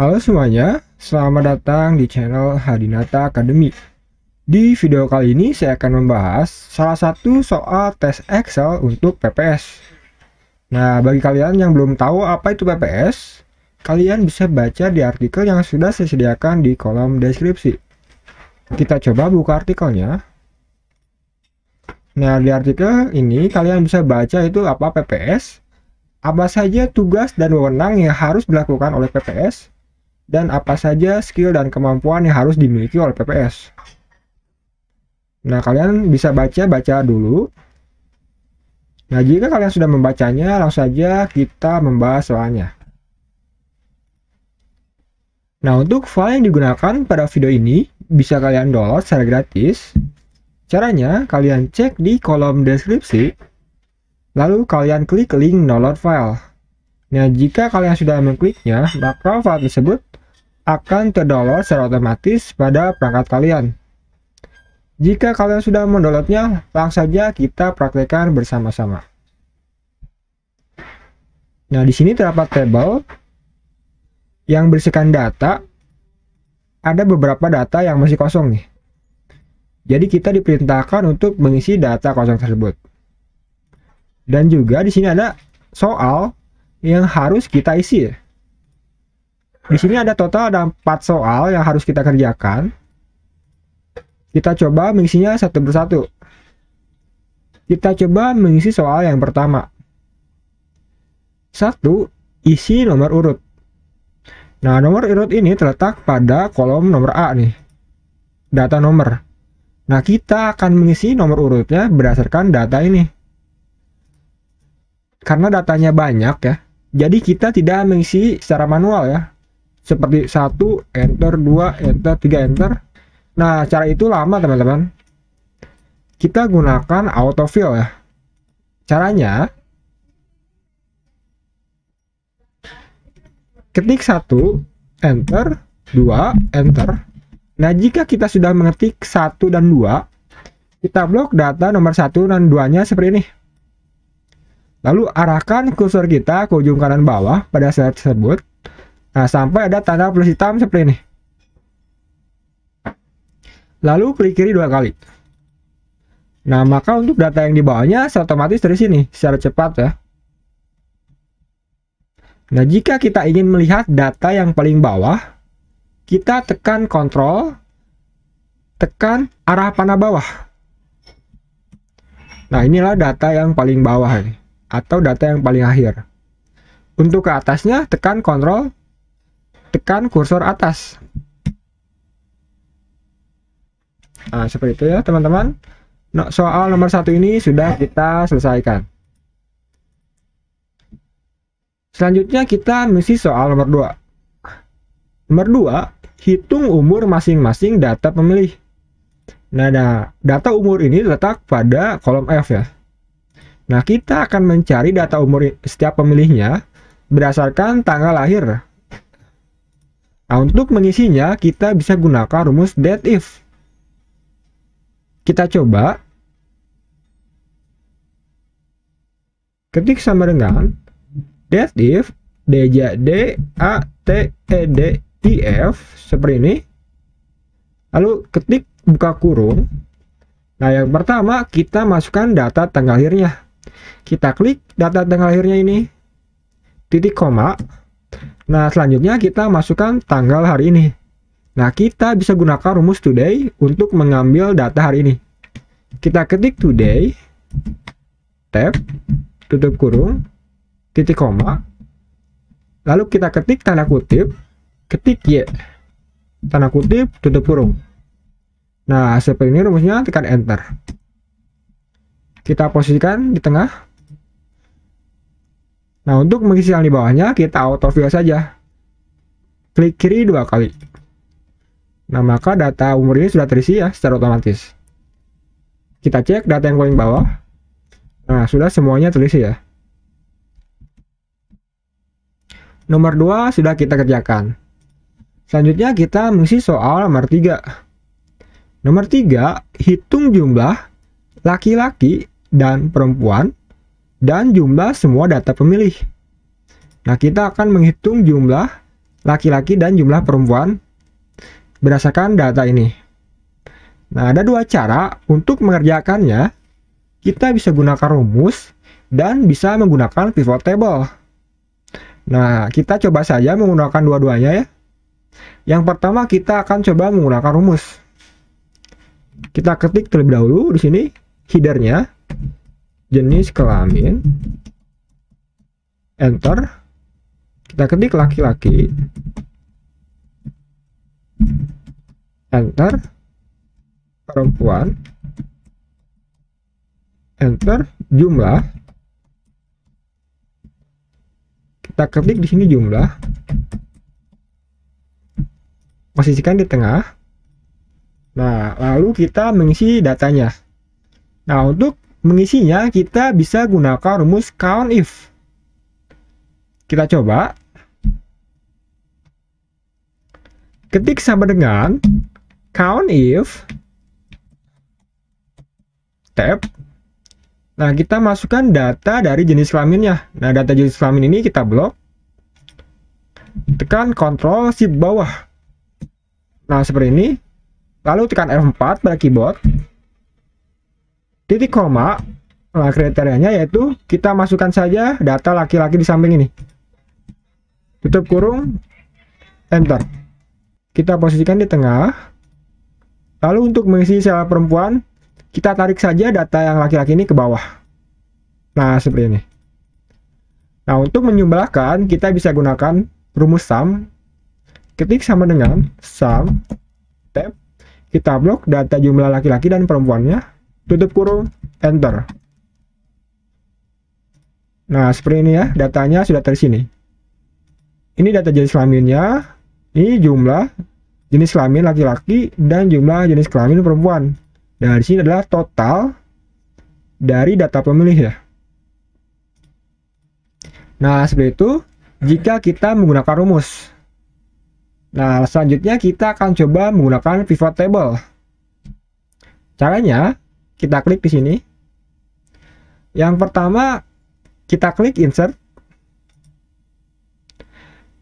Halo semuanya, selamat datang di channel Hadinata Academy. Di video kali ini saya akan membahas salah satu soal tes Excel untuk PPS. Nah, bagi kalian yang belum tahu apa itu PPS, kalian bisa baca di artikel yang sudah saya sediakan di kolom deskripsi. Kita coba buka artikelnya. Nah, di artikel ini kalian bisa baca itu apa PPS, apa saja tugas dan wewenang yang harus dilakukan oleh PPS, dan apa saja skill dan kemampuan yang harus dimiliki oleh PPS. Nah, kalian bisa baca-baca dulu. Nah, jika kalian sudah membacanya, langsung saja kita membahas soalnya. Nah, untuk file yang digunakan pada video ini bisa kalian download secara gratis. Caranya, kalian cek di kolom deskripsi, lalu kalian klik link download file. Nah, jika kalian sudah mengkliknya, maka file tersebut akan terdownload secara otomatis pada perangkat kalian. Jika kalian sudah mendownloadnya, langsung saja kita praktekkan bersama-sama. Nah, di sini terdapat tabel yang berisikan data. Ada beberapa data yang masih kosong nih. Jadi kita diperintahkan untuk mengisi data kosong tersebut. Dan juga di sini ada soal yang harus kita isi. Di sini ada total ada 4 soal yang harus kita kerjakan. Kita coba mengisinya satu persatu. Kita coba mengisi soal yang pertama. Satu, Isi nomor urut. Nah, nomor urut ini terletak pada kolom nomor A nih. Data nomor. Nah, kita akan mengisi nomor urutnya berdasarkan data ini. Karena datanya banyak ya. Jadi kita tidak mengisi secara manual ya seperti satu enter dua enter tiga enter nah cara itu lama teman-teman kita gunakan autofill ya caranya ketik satu enter dua enter nah jika kita sudah mengetik satu dan dua kita blok data nomor satu dan duanya seperti ini Lalu arahkan kursor kita ke ujung kanan bawah pada slide tersebut. Nah, sampai ada tanda plus hitam seperti ini. Lalu klik kiri dua kali. Nah, maka untuk data yang di bawahnya secara otomatis dari sini secara cepat ya. Nah, jika kita ingin melihat data yang paling bawah, kita tekan kontrol, tekan arah panah bawah. Nah, inilah data yang paling bawah ini atau data yang paling akhir. Untuk ke atasnya tekan kontrol tekan kursor atas. Nah, seperti itu ya teman-teman. No, nah, soal nomor satu ini sudah kita selesaikan. Selanjutnya kita misi soal nomor 2. Nomor 2, hitung umur masing-masing data pemilih. Nah, nah, data umur ini letak pada kolom F ya. Nah, kita akan mencari data umur setiap pemilihnya berdasarkan tanggal lahir Nah, untuk mengisinya, kita bisa gunakan rumus that if. Kita coba. Ketik sama dengan that if J d a t e d i f seperti ini. Lalu ketik buka kurung. Nah, yang pertama kita masukkan data tanggal lahirnya. Kita klik data tanggal lahirnya ini. Titik koma Nah, selanjutnya kita masukkan tanggal hari ini. Nah, kita bisa gunakan rumus today untuk mengambil data hari ini. Kita ketik today, tab, tutup kurung, titik koma, lalu kita ketik tanda kutip, ketik Y, tanda kutip, tutup kurung. Nah, seperti ini rumusnya, tekan enter. Kita posisikan di tengah, Nah, untuk mengisi yang di bawahnya, kita autofill saja. Klik kiri dua kali. Nah, maka data umur ini sudah terisi ya secara otomatis. Kita cek data yang paling bawah. Nah, sudah semuanya terisi ya. Nomor 2 sudah kita kerjakan. Selanjutnya kita mengisi soal nomor 3. Nomor 3, hitung jumlah laki-laki dan perempuan dan jumlah semua data pemilih. Nah, kita akan menghitung jumlah laki-laki dan jumlah perempuan berdasarkan data ini. Nah, ada dua cara untuk mengerjakannya. Kita bisa gunakan rumus dan bisa menggunakan pivot table. Nah, kita coba saja menggunakan dua-duanya ya. Yang pertama kita akan coba menggunakan rumus. Kita ketik terlebih dahulu di sini headernya jenis kelamin enter kita ketik laki-laki enter perempuan enter jumlah kita ketik di sini jumlah posisikan di tengah nah lalu kita mengisi datanya nah untuk Mengisinya kita bisa gunakan rumus count if. Kita coba. Ketik sama dengan count if tab. Nah, kita masukkan data dari jenis kelaminnya. Nah, data jenis kelamin ini kita blok. Tekan Ctrl Shift bawah. Nah, seperti ini. Lalu tekan F4 pada keyboard titik koma nah kriterianya yaitu kita masukkan saja data laki-laki di samping ini tutup kurung enter kita posisikan di tengah lalu untuk mengisi sel perempuan kita tarik saja data yang laki-laki ini ke bawah nah seperti ini nah untuk menjumlahkan kita bisa gunakan rumus sum ketik sama dengan sum tab kita blok data jumlah laki-laki dan perempuannya tutup kurung, enter. Nah, seperti ini ya, datanya sudah dari sini. Ini data jenis kelaminnya, ini jumlah jenis kelamin laki-laki dan jumlah jenis kelamin perempuan. Nah, di sini adalah total dari data pemilih ya. Nah, seperti itu jika kita menggunakan rumus. Nah, selanjutnya kita akan coba menggunakan pivot table. Caranya, kita klik di sini. Yang pertama, kita klik insert.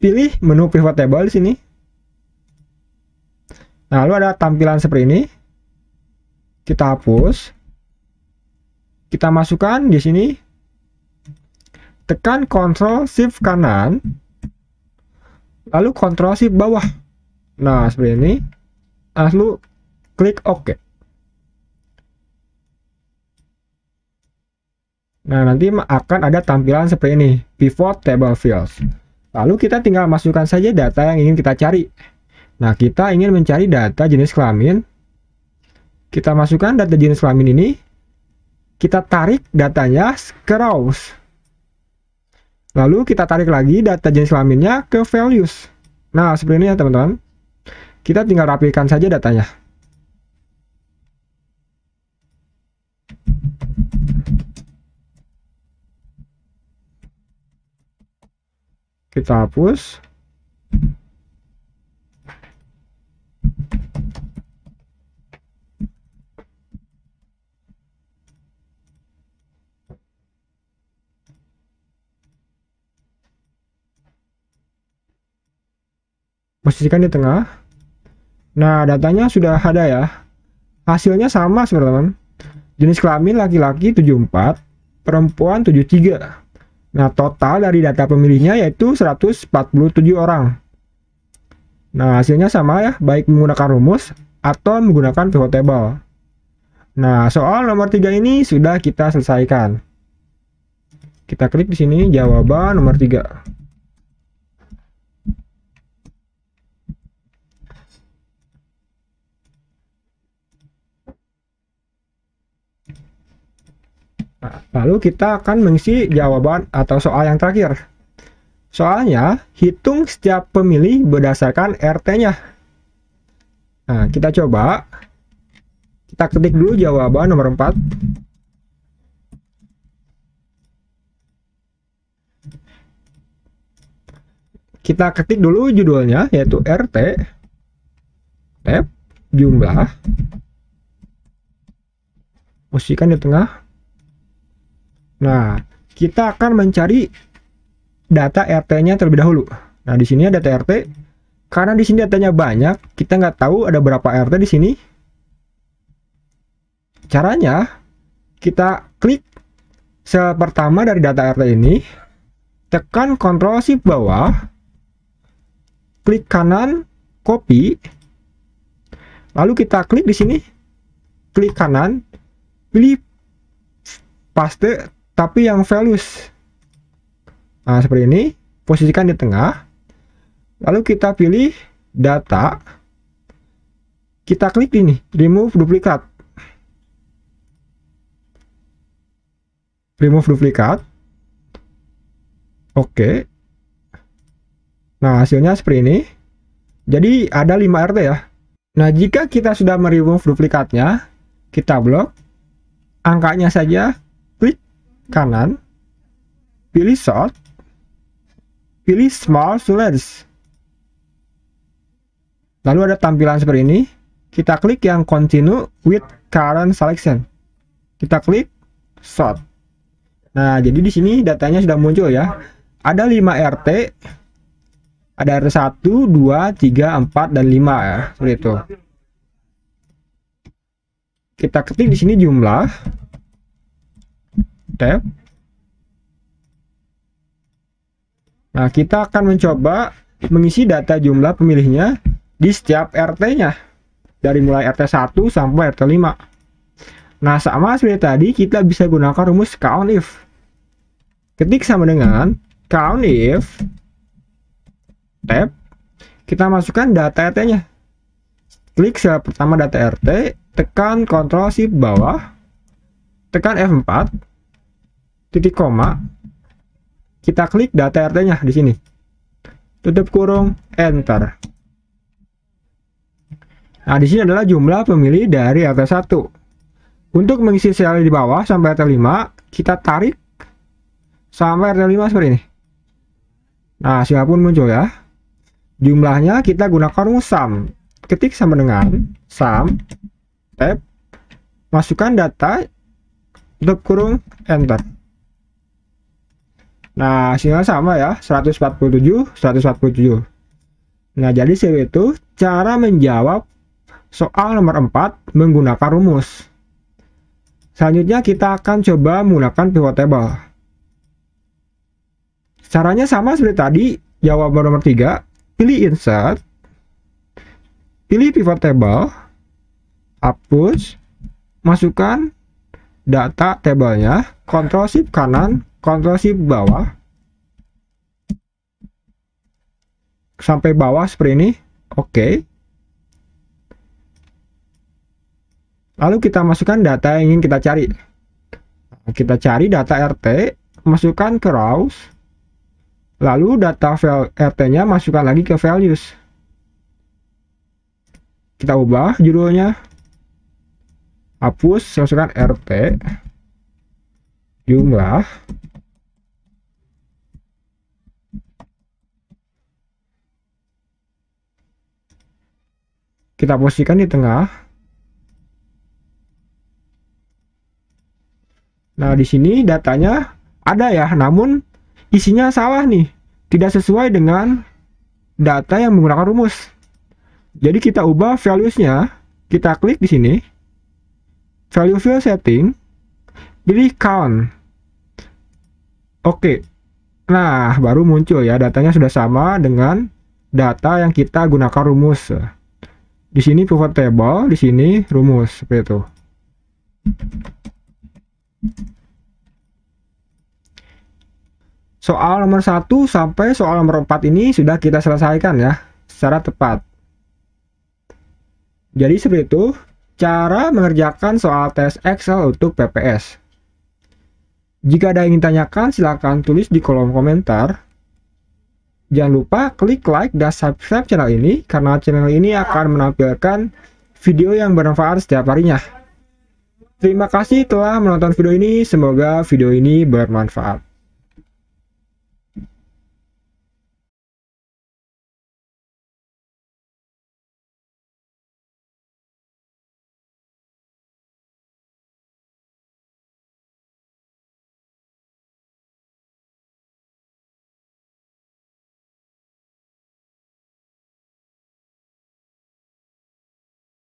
Pilih menu pivot table di sini. Nah, lalu ada tampilan seperti ini. Kita hapus. Kita masukkan di sini. Tekan Ctrl Shift kanan. Lalu Ctrl Shift bawah. Nah, seperti ini. Lalu klik OK. Nah, nanti akan ada tampilan seperti ini, pivot table fields. Lalu kita tinggal masukkan saja data yang ingin kita cari. Nah, kita ingin mencari data jenis kelamin. Kita masukkan data jenis kelamin ini. Kita tarik datanya ke rows. Lalu kita tarik lagi data jenis kelaminnya ke values. Nah, seperti ini ya, teman-teman. Kita tinggal rapikan saja datanya. kita hapus posisikan di tengah nah datanya sudah ada ya hasilnya sama sebenarnya jenis kelamin laki-laki 74 perempuan 73 Nah, total dari data pemilihnya yaitu 147 orang. Nah, hasilnya sama ya, baik menggunakan rumus atau menggunakan pivot table. Nah, soal nomor 3 ini sudah kita selesaikan. Kita klik di sini jawaban nomor 3. lalu kita akan mengisi jawaban atau soal yang terakhir. Soalnya, hitung setiap pemilih berdasarkan RT-nya. Nah, kita coba. Kita ketik dulu jawaban nomor 4. Kita ketik dulu judulnya, yaitu RT. Tab, jumlah. Musikan di tengah. Nah, kita akan mencari data RT-nya terlebih dahulu. Nah, di sini ada data RT. Karena di sini datanya banyak, kita nggak tahu ada berapa RT di sini. Caranya, kita klik sel pertama dari data RT ini, tekan Ctrl Shift bawah, klik kanan, copy, lalu kita klik di sini, klik kanan, pilih paste tapi yang values nah seperti ini posisikan di tengah lalu kita pilih data kita klik ini remove duplikat remove duplikat oke nah hasilnya seperti ini jadi ada 5 RT ya nah jika kita sudah meremove duplikatnya kita blok angkanya saja kanan, pilih short, pilih small to large. Lalu ada tampilan seperti ini. Kita klik yang continue with current selection. Kita klik sort. Nah, jadi di sini datanya sudah muncul ya. Ada 5 RT. Ada RT 1, 2, 3, 4 dan 5 ya, seperti itu. Kita ketik di sini jumlah tab. Nah, kita akan mencoba mengisi data jumlah pemilihnya di setiap RT-nya. Dari mulai RT1 sampai RT5. Nah, sama seperti tadi, kita bisa gunakan rumus count if. Ketik sama dengan count if tab. Kita masukkan data RT-nya. Klik sel pertama data RT, tekan Ctrl Shift bawah, tekan F4, titik koma, kita klik data RT-nya di sini. Tutup kurung, enter. Nah, di sini adalah jumlah pemilih dari RT1. Untuk mengisi sel di bawah sampai RT5, kita tarik sampai RT5 seperti ini. Nah, siapapun muncul ya. Jumlahnya kita gunakan sum. Ketik sama dengan sum tab masukkan data tutup kurung enter. Nah, hasilnya sama ya, 147, 147. Nah, jadi sih itu cara menjawab soal nomor 4 menggunakan rumus. Selanjutnya kita akan coba menggunakan pivot table. Caranya sama seperti tadi, jawab nomor 3, pilih insert, pilih pivot table, hapus, masukkan data tabelnya, kontrol shift kanan, kontrol shift bawah sampai bawah seperti ini oke okay. lalu kita masukkan data yang ingin kita cari kita cari data RT masukkan ke rows lalu data RT nya masukkan lagi ke values kita ubah judulnya hapus masukkan RT jumlah kita posisikan di tengah nah di sini datanya ada ya namun isinya salah nih tidak sesuai dengan data yang menggunakan rumus jadi kita ubah values-nya kita klik di sini value field setting pilih count oke nah baru muncul ya datanya sudah sama dengan data yang kita gunakan rumus di sini pivot table di sini rumus seperti itu soal nomor 1 sampai soal nomor 4 ini sudah kita selesaikan ya secara tepat jadi seperti itu cara mengerjakan soal tes Excel untuk PPS jika ada yang ingin tanyakan silahkan tulis di kolom komentar Jangan lupa klik like dan subscribe channel ini karena channel ini akan menampilkan video yang bermanfaat setiap harinya. Terima kasih telah menonton video ini, semoga video ini bermanfaat.